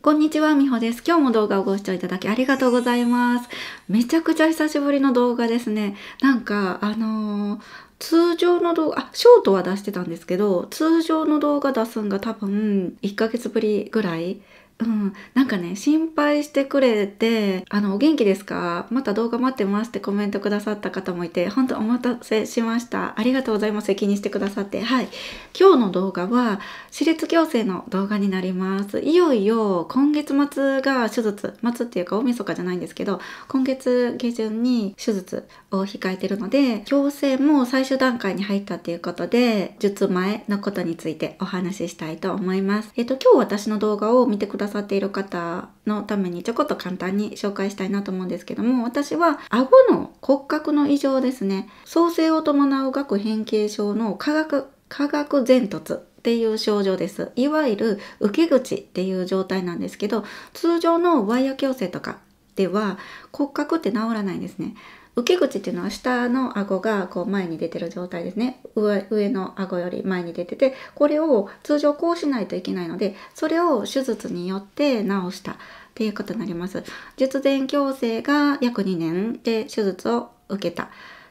こんにちは、みほです。今日も動画をご視聴いただきありがとうございます。めちゃくちゃ久しぶりの動画ですね。なんか、あのー、通常の動画、あ、ショートは出してたんですけど、通常の動画出すんが多分1ヶ月ぶりぐらいうん、なんかね心配してくれて「あのお元気ですかまた動画待ってます」ってコメントくださった方もいて本当お待たせしましたありがとうございます気にしてくださってはい今日の動画は私立矯正の動画になりますいよいよ今月末が手術末っていうか大晦日じゃないんですけど今月下旬に手術を控えてるので矯正も最終段階に入ったっていうことで術前のことについてお話ししたいと思いますえっと今日私の動画を見てくだださっている方のためにちょこっと簡単に紹介したいなと思うんですけども私は顎の骨格の異常ですね創生を伴う顎変形症の化学化学前突っていう症状です。いわゆる受け口っていう状態なんですけど、通常のワイヤ矯正とかでは骨格って治らないんですね。受け口っていうのは下の顎がこう前に出てる状態ですね上上の顎より前に出ててこれを通常こうしないといけないのでそれを手術によって治したっていうことになります術前矯正が約2年で手術を受けた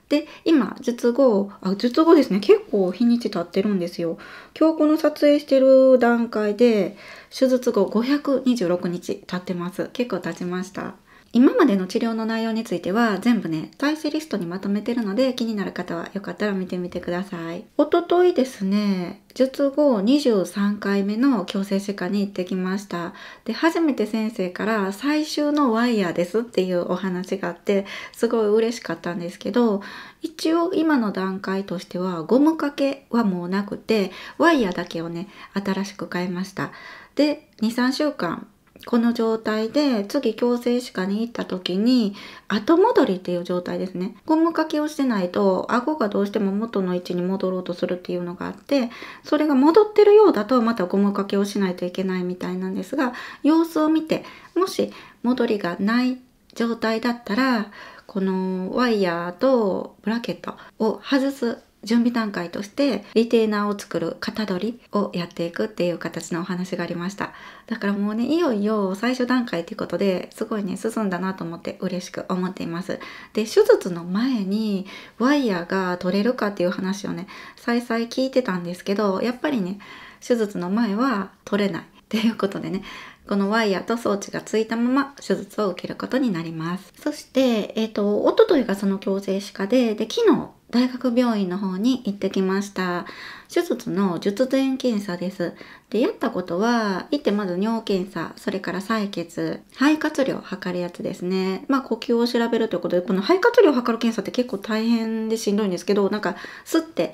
で今術後あ術後ですね結構日にち経ってるんですよ今日この撮影してる段階で手術後526日経ってます結構経ちました今までの治療の内容については全部ね、体制リストにまとめてるので気になる方はよかったら見てみてください。おとといですね、術後23回目の矯正歯科に行ってきました。で、初めて先生から最終のワイヤーですっていうお話があって、すごい嬉しかったんですけど、一応今の段階としてはゴム掛けはもうなくて、ワイヤーだけをね、新しく買いました。で、2、3週間この状態で次矯正歯科に行った時に後戻りっていう状態ですねゴムかけをしてないと顎がどうしても元の位置に戻ろうとするっていうのがあってそれが戻ってるようだとまたゴム掛けをしないといけないみたいなんですが様子を見てもし戻りがない状態だったらこのワイヤーとブラケットを外す準備段階としてリテーナーを作る型取りをやっていくっていう形のお話がありましただからもうねいよいよ最初段階っていうことですごいね進んだなと思って嬉しく思っていますで手術の前にワイヤーが取れるかっていう話をね再々聞いてたんですけどやっぱりね手術の前は取れないっていうことでねこのワイヤーと装置がついたまま手術を受けることになりますそして、えっ、ー、とおとといがその矯正歯科でで昨日大学病院の方に行ってきました。手術の術前検査です。で、やったことは、行ってまず尿検査、それから採血、肺活量を測るやつですね。まあ、呼吸を調べるということで、この肺活量を測る検査って結構大変でしんどいんですけど、なんか、吸って、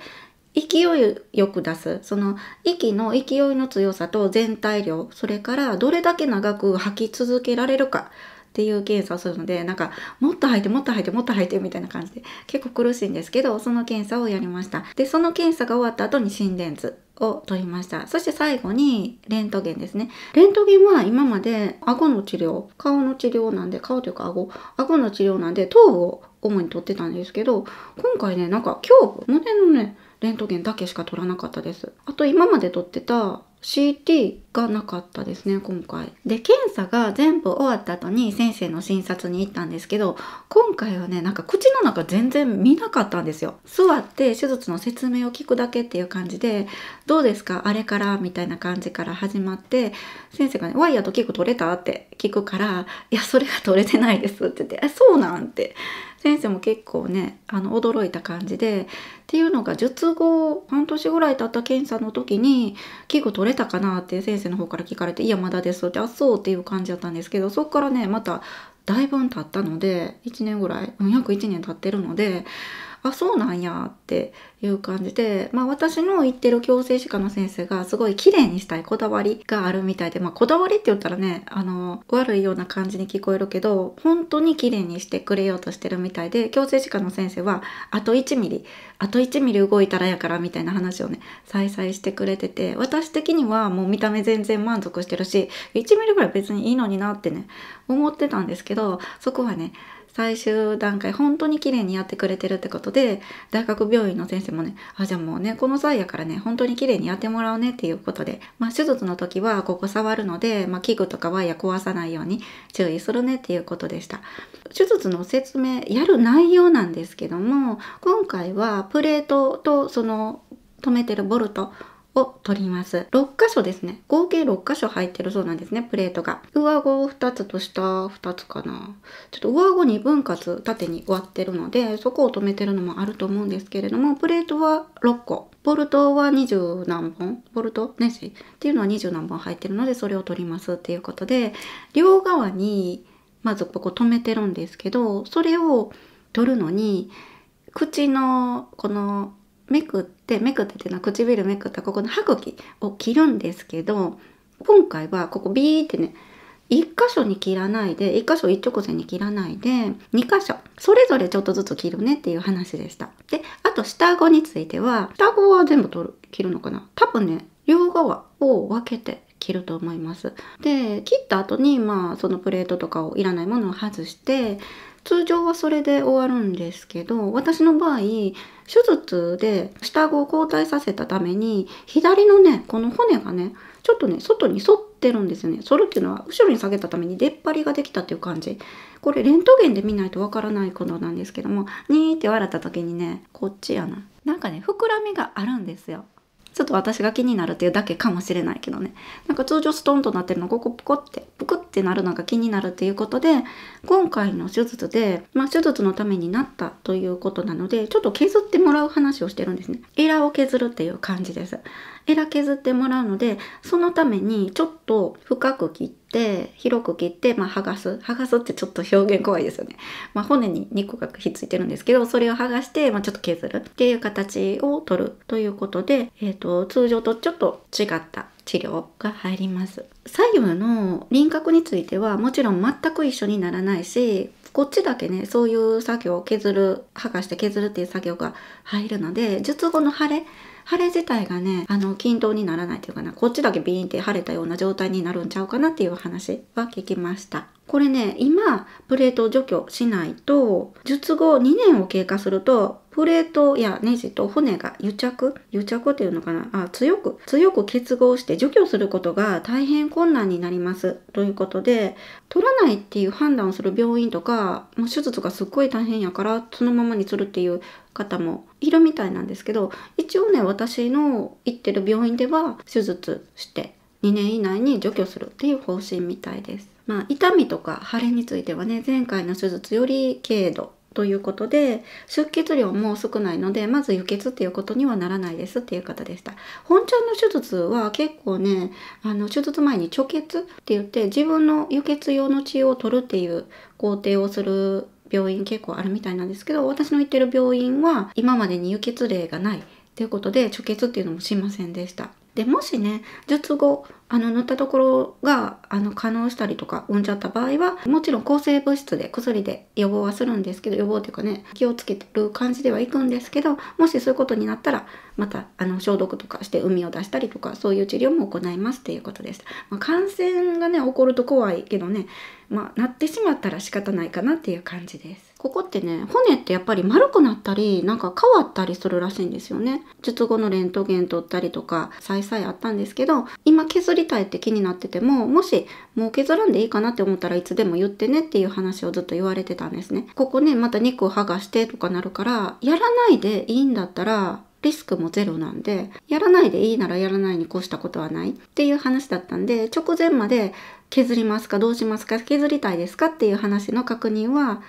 勢いよく出す。その息の勢いの強さと全体量、それからどれだけ長く吐き続けられるか。っていう検査をするのでなんかもっと吐いてもっと吐いてもっと吐いてみたいな感じで結構苦しいんですけどその検査をやりましたでその検査が終わった後に心電図を取りましたそして最後にレントゲンですねレントゲンは今まで顎の治療顔の治療なんで顔というか顎顎の治療なんで頭部を主に取ってたんですけど今回ねなんか胸部胸のねレントゲンだけしか取らなかったですあと今まで取ってた CT がなかったですね今回で検査が全部終わった後に先生の診察に行ったんですけど今回はねなんか口の中全然見なかったんですよ座って手術の説明を聞くだけっていう感じでどうですかあれからみたいな感じから始まって先生がね「ワイヤーと結構取れた?」って聞くから「いやそれが取れてないです」って言って「えそうなん?」って先生も結構ねあの驚いた感じでっていうのが術後半年ぐらい経った検査の時に器具取れたかなって先生の方から聞かれて「いやまだです」って「あそう」っていう感じだったんですけどそっからねまただいぶん経ったので1年ぐらい約1年経ってるのであそうなんやっていう感じで、まあ、私の言ってる矯正歯科の先生がすごい綺麗にしたいこだわりがあるみたいで、まあ、こだわりって言ったらねあの悪いような感じに聞こえるけど本当に綺麗にしてくれようとしてるみたいで矯正歯科の先生はあと1ミリあと1ミリ動いたらやからみたいな話をね再々してくれてて私的にはもう見た目全然満足してるし1ミリぐらい別にいいのになってね思ってたんですけどそこはね最終段階本当に綺麗にやってくれてるってことで大学病院の先生もねあじゃあもうねこの際やからね本当に綺麗にやってもらうねっていうことで、まあ、手術の時はここ触るので、まあ、器具とかワイヤー壊さないように注意するねっていうことでした手術の説明やる内容なんですけども今回はプレートとその止めてるボルトを取ります。6箇所ですね。合計6箇所入ってるそうなんですね、プレートが。上顎2つと下2つかな。ちょっと上顎に分割縦に割ってるので、そこを止めてるのもあると思うんですけれども、プレートは6個。ボルトは20何本ボルトねしっていうのは20何本入ってるので、それを取りますっていうことで、両側にまずここ止めてるんですけど、それを取るのに、口のこのめくってめくってっていうのは唇めくったここの歯茎を切るんですけど今回はここビーってね1箇所に切らないで1箇所一直線に切らないで2箇所それぞれちょっとずつ切るねっていう話でしたであと下顎については下顎は全部取る切るのかな多分ね両側を分けて切ると思いますで切った後にまあそのプレートとかをいらないものを外して通常はそれで終わるんですけど私の場合手術で下顎を交代させたために左のねこの骨がねちょっとね外に反ってるんですよね反るっていうのは後ろに下げたために出っ張りができたっていう感じこれレントゲンで見ないとわからないことなんですけどもニーって笑った時にねこっちやななんかね膨らみがあるんですよちょっと私が気になるっていうだけかもしれないけどねなんか通常ストンとなってるのここポコってポクってなるのが気になるっていうことで今回の手術で、まあ、手術のためになったということなのでちょっと削ってもらう話をしてるんですねエラを削るっていう感じですエラ削ってもらうのでそのためにちょっと深く切って広く切って、まあ、剥がす剥がすってちょっと表現怖いですよね、まあ、骨に肉がひっついてるんですけどそれを剥がして、まあ、ちょっと削るっていう形を取るということで、えーと、と通常とちょっと違った治療が入ります左右の輪郭についてはもちろん全く一緒にならないしこっちだけねそういう作業を削る剥がして削るっていう作業が入るので術後の腫れ晴れ自体がねあの均等にならないというかなこっちだけビーンって晴れたような状態になるんちゃうかなっていう話は聞きましたこれね今プレートを除去しないと術後2年を経過するとプレートやネジと骨が癒着癒着っていうのかなあ強く強く結合して除去することが大変困難になりますということで取らないっていう判断をする病院とかもう手術がすっごい大変やからそのままにするっていう方もいるみたいなんですけど一応ね私の行ってる病院では手術して2年以内に除去するっていう方針みたいです。まあ、痛みとか腫れについてはね前回の手術より軽度ということで出血量も少ないのでまず輸血っていうことにはならないですっていう方でした本ちゃんの手術は結構ねあの手術前に貯血って言って自分の輸血用の血を取るっていう工程をする病院結構あるみたいなんですけど私の行ってる病院は今までに輸血例がないということで貯血っていうのもしませんでしたでもしね術後あの塗ったところがあの可能したりとか産んじゃった場合はもちろん抗生物質で薬で予防はするんですけど予防っていうかね気をつけてる感じではいくんですけどもしそういうことになったらまたあの消毒とかして膿を出したりとかそういう治療も行いますっていうことです。まあ、感染がね起こると怖いけどね、まあ、なってしまったら仕方ないかなっていう感じです。ここってね骨ってやっぱり丸くなったりなんか変わったりするらしいんですよね術後のレントゲン取ったりとか再々あったんですけど今削りたいって気になっててももしもう削らんでいいかなって思ったらいつでも言ってねっていう話をずっと言われてたんですねここねまた肉を剥がしてとかなるからやらないでいいんだったらリスクもゼロなんで、やらないでいいならやらないに越したことはないっていう話だったんで、直前まで削りますかどうしますか削りたいですかっていう話の確認は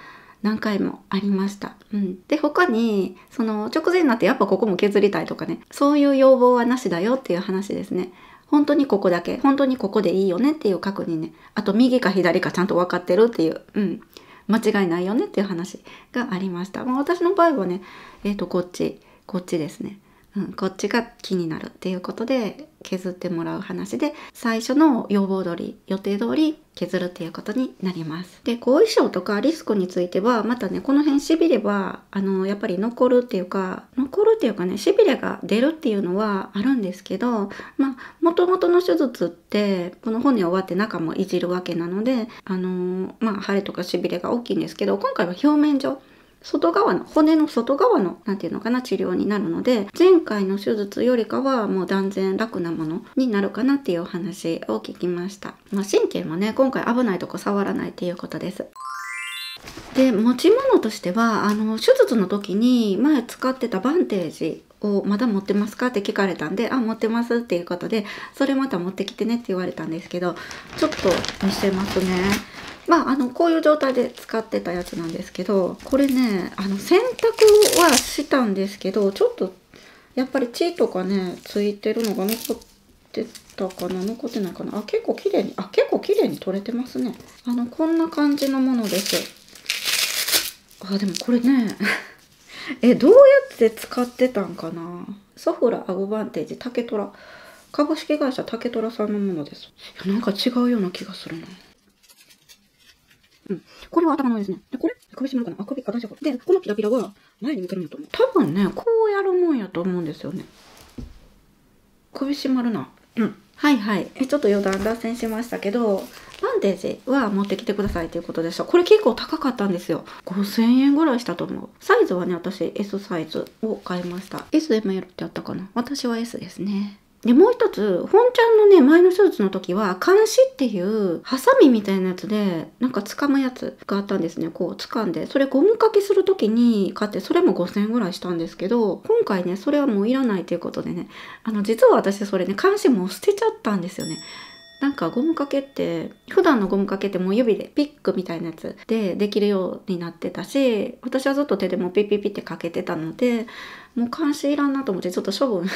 何回もありました。うん、で他にその直前になってやっぱここも削りたいとかねそういう要望はなしだよっていう話ですね。本当にここだけ本当にここでいいよねっていう確認ねあと右か左かちゃんと分かってるっていう、うん、間違いないよねっていう話がありました。ま私の場合はねえっ、ー、とこっちこっちですね。うん、こっちが気になるっていうことで削ってもらう話で最初の要望通り予定通り削るっていうことになりますで後遺症とかリスクについてはまたねこの辺しびれはあのやっぱり残るっていうか残るっていうかねしびれが出るっていうのはあるんですけどまあもともとの手術ってこの骨を割って中もいじるわけなのであのまあ腫れとかしびれが大きいんですけど今回は表面上外側の骨の外側の何て言うのかな治療になるので前回の手術よりかはもう断然楽なものになるかなっていうお話を聞きました、まあ、神経もね今回危ないとこ触らないっていうことですで持ち物としてはあの手術の時に前使ってたバンテージをまだ持ってますかって聞かれたんで、あ、持ってますっていうことで、それまた持ってきてねって言われたんですけど、ちょっと見せますね。まああのこういう状態で使ってたやつなんですけどこれねあの洗濯はしたんですけどちょっとやっぱり血とかねついてるのが残ってたかな残ってないかなあ結構綺麗にあ結構綺麗に取れてますねあのこんな感じのものですあでもこれね えどうやって使ってたんかなソフラアドバンテージ竹虎株式会社竹虎さんのものですいやなんか違うような気がするなうん。これは頭のですね。で、これ首絞めるかなあ、首、あ、大丈夫。で、このピラピラは前に向けるんやと思う。多分ね、こうやるもんやと思うんですよね。首絞まるな。うん。はいはい。ちょっと余談脱線しましたけど、バンテージは持ってきてくださいということでした。これ結構高かったんですよ。5000円ぐらいしたと思う。サイズはね、私 S サイズを買いました。SML ってあったかな私は S ですね。でもう一つ本ちゃんのね前の手術の時は監視っていうハサミみたいなやつでなんか掴むやつがあったんですねこう掴んでそれゴム掛けする時に買ってそれも5,000円ぐらいしたんですけど今回ねそれはもういらないということでねあの実は私それね監視も捨てちゃったんですよね。なんかゴム掛けって普段のゴム掛けってもう指でピックみたいなやつでできるようになってたし私はずっと手でもピッピッピッってかけてたのでもう監視いらんなと思ってちょっと処分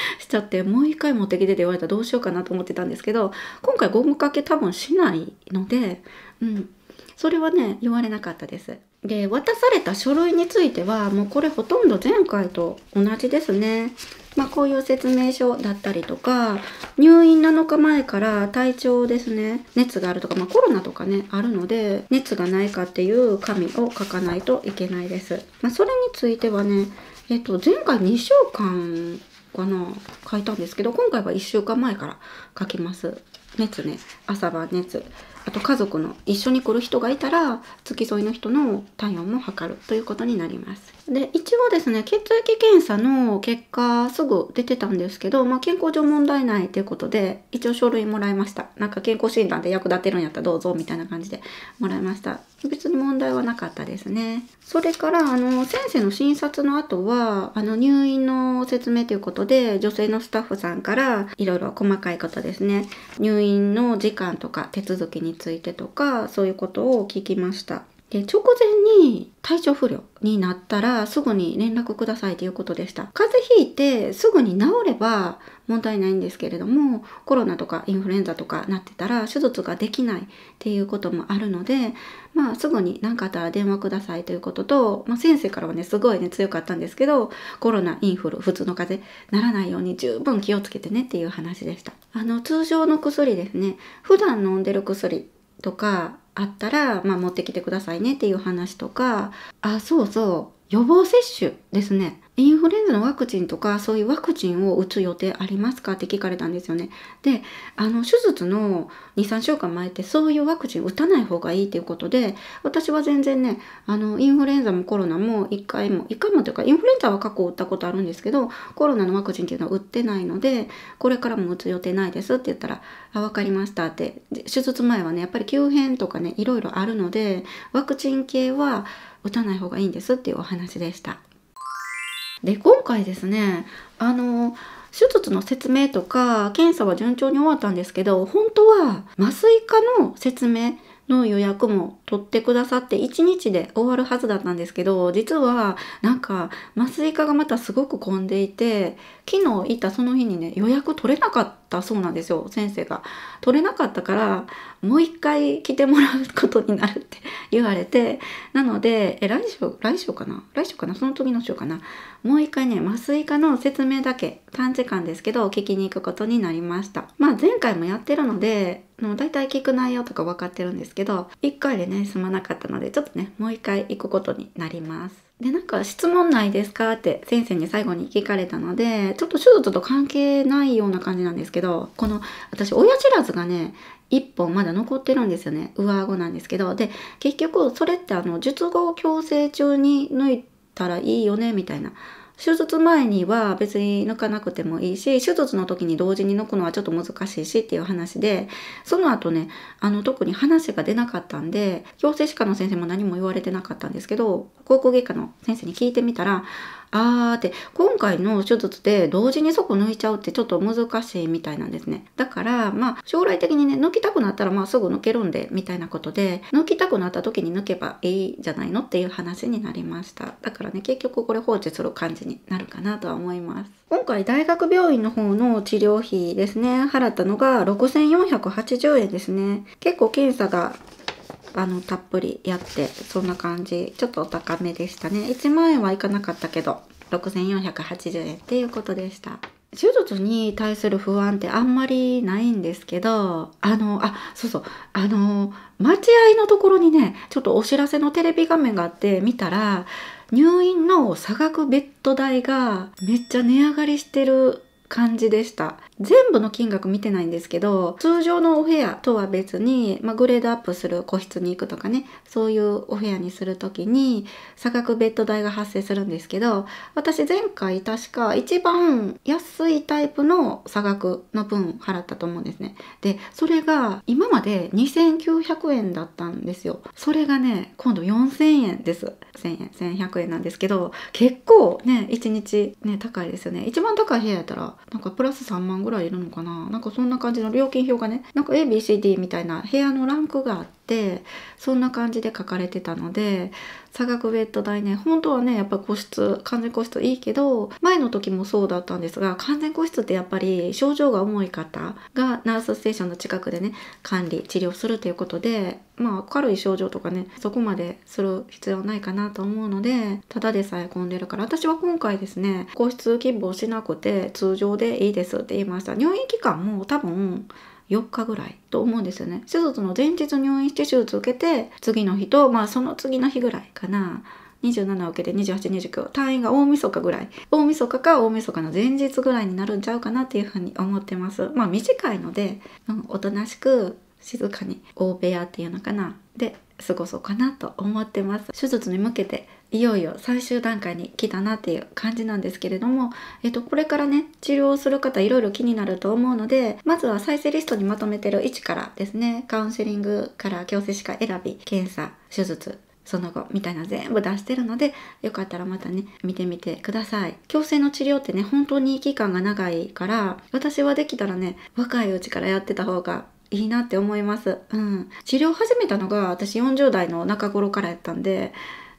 しちゃってもう一回持ってきてって言われたらどうしようかなと思ってたんですけど今回ゴムかけ多分しないので、うん、それはね言われなかったです。で渡された書類についてはもうこれほとんど前回と同じですね。まあ、こういう説明書だったりとか入院7日前から体調ですね熱があるとか、まあ、コロナとかねあるので熱がないかっていう紙を書かないといけないです。まあ、それについてはねえっと前回2週間かな書いたんですけど今回は1週間前から書きます熱ね朝晩熱あと家族の一緒に来る人がいたら付き添いの人の体温も測るということになりますで一応ですね血液検査の結果すぐ出てたんですけど、まあ、健康上問題ないということで一応書類もらいましたなんか健康診断で役立てるんやったらどうぞみたいな感じでもらいました別に問題はなかったですね。それから、あの、先生の診察の後は、あの、入院の説明ということで、女性のスタッフさんから、いろいろ細かいことですね、入院の時間とか、手続きについてとか、そういうことを聞きました。で、直前に体調不良になったらすぐに連絡くださいということでした。風邪ひいてすぐに治れば問題ないんですけれども、コロナとかインフルエンザとかなってたら手術ができないっていうこともあるので、まあすぐに何かあったら電話くださいということと、まあ、先生からはね、すごいね、強かったんですけど、コロナ、インフル、普通の風邪ならないように十分気をつけてねっていう話でした。あの、通常の薬ですね、普段飲んでる薬とかあったら、まあ、持ってきてくださいねっていう話とかあそうそう予防接種ですね。インフルエンザのワクチンとか、そういうワクチンを打つ予定ありますかって聞かれたんですよね。で、あの、手術の2、3週間前って、そういうワクチン打たない方がいいっていうことで、私は全然ね、あの、インフルエンザもコロナも1回も、1回もというか、インフルエンザは過去打ったことあるんですけど、コロナのワクチンっていうのは打ってないので、これからも打つ予定ないですって言ったら、あ、わかりましたって。手術前はね、やっぱり急変とかね、いろいろあるので、ワクチン系は、打たない方がいいんですっていうお話でした。で今回ですねあの手術の説明とか検査は順調に終わったんですけど本当は麻酔科の説明の予約も取ってくださって1日で終わるはずだったんですけど実はなんか麻酔科がまたすごく混んでいて昨日行ったその日にね予約取れなかったそうなんですよ先生が。取れなかったからもう一回来てもらうことになるって 言われてなのでえ来週来週かな来週かなその次の週かなもう一回ね麻酔科の説明だけ短時間ですけど聞きに行くことになりました。まあ前回もやってるのでの大体聞く内容とか分かってるんですけど1回でねねまなかったのでちょっとねもう一回行くことになりますでなんか質問ないですかって先生に最後に聞かれたのでちょっと手術と関係ないような感じなんですけどこの私親知らずがね1本まだ残ってるんですよね上顎なんですけどで結局それってあの術後矯正中に抜いたらいいよねみたいな手術前には別に抜かなくてもいいし、手術の時に同時に抜くのはちょっと難しいしっていう話で、その後ね、あの特に話が出なかったんで、矯正歯科の先生も何も言われてなかったんですけど、口腔外科の先生に聞いてみたら、あーって今回の手術で同時にそこ抜いちゃうってちょっと難しいみたいなんですねだからまあ将来的にね抜きたくなったらまあすぐ抜けるんでみたいなことで抜きたくなった時に抜けばいいじゃないのっていう話になりましただからね結局これ放置する感じになるかなとは思います今回大学病院の方の治療費ですね払ったのが6480円ですね結構検査があのたっぷりやってそんな感じちょっとお高めでしたね1万円はいかなかったけど6480円っていうことでした手術に対する不安ってあんまりないんですけどあのあそうそうあの待合のところにねちょっとお知らせのテレビ画面があって見たら入院の差額ベッド代がめっちゃ値上がりしてる感じでした。全部の金額見てないんですけど、通常のお部屋とは別に、まあ、グレードアップする個室に行くとかね、そういうお部屋にするときに、差額ベッド代が発生するんですけど、私前回確か一番安いタイプの差額の分払ったと思うんですね。で、それが今まで2900円だったんですよ。それがね、今度4000円です。1000円、1100円なんですけど、結構ね、1日ね、高いですよね。一番高い部屋やったらなんかプラス3万ぐらいいるのかななんかそんな感じの料金表がねなんか ABCD みたいな部屋のランクがあってそんな感じで書かれてたので差額ベッド代ね本当はねやっぱ個室完全個室いいけど前の時もそうだったんですが完全個室ってやっぱり症状が重い方がナースステーションの近くでね管理治療するということでまあ軽い症状とかねそこまでする必要はないかなと思うのでただでさえ混んでるから私は今回ですね個室希望しなくて通常でいいですって言いました入院期間も多分4日ぐらいと思うんですよね手術の前日入院して手術受けて次の日とまあその次の日ぐらいかな27を受けて2829単位が大晦日ぐらい大晦日か大晦日の前日ぐらいになるんちゃうかなっていうふうに思ってますまあ短いので、うん、おとなしく静かに大部屋っていうのかなで過ごそうかなと思ってます手術に向けていよいよ最終段階に来たなっていう感じなんですけれども、えっと、これからね治療をする方いろいろ気になると思うのでまずは再生リストにまとめてる位置からですねカウンセリングから矯正歯科選び検査手術その後みたいな全部出してるのでよかったらまたね見てみてください矯正の治療ってね本当に期間が長いから私はできたらね若いうちからやってた方がいいなって思います、うん、治療始めたのが私40代の中頃からやったんで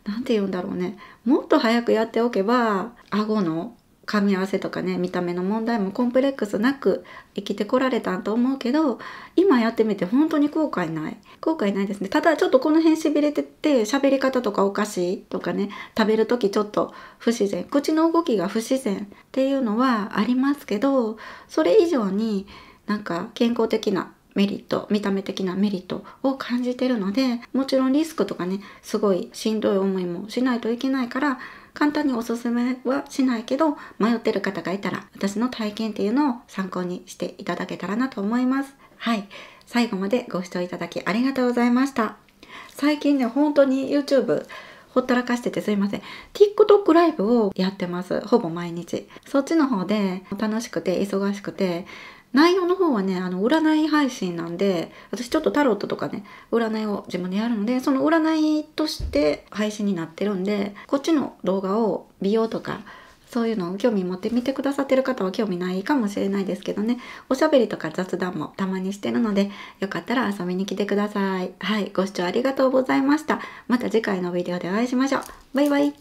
何て言うんだろうねもっと早くやっておけば顎の噛み合わせとかね見た目の問題もコンプレックスなく生きてこられたんと思うけど今やってみて本当に後悔ない後悔ないですねただちょっとこの辺しびれてて喋り方とかおかしいとかね食べる時ちょっと不自然口の動きが不自然っていうのはありますけどそれ以上になんか健康的なメリット見た目的なメリットを感じてるのでもちろんリスクとかねすごいしんどい思いもしないといけないから簡単におすすめはしないけど迷ってる方がいたら私の体験っていうのを参考にしていただけたらなと思います。はい最後までご視聴いただきありがとうございました。最近ね本当に YouTube ほったらかしててすいません。TikTok ライブをやってます。ほぼ毎日。そっちの方で楽しくて忙しくて内容の方はねあの占い配信なんで私ちょっとタロットとかね占いを自分でやるのでその占いとして配信になってるんでこっちの動画を美容とかそういうのを興味持って見てくださってる方は興味ないかもしれないですけどねおしゃべりとか雑談もたまにしてるのでよかったら遊びに来てくださいはいご視聴ありがとうございましたまた次回のビデオでお会いしましょうバイバイ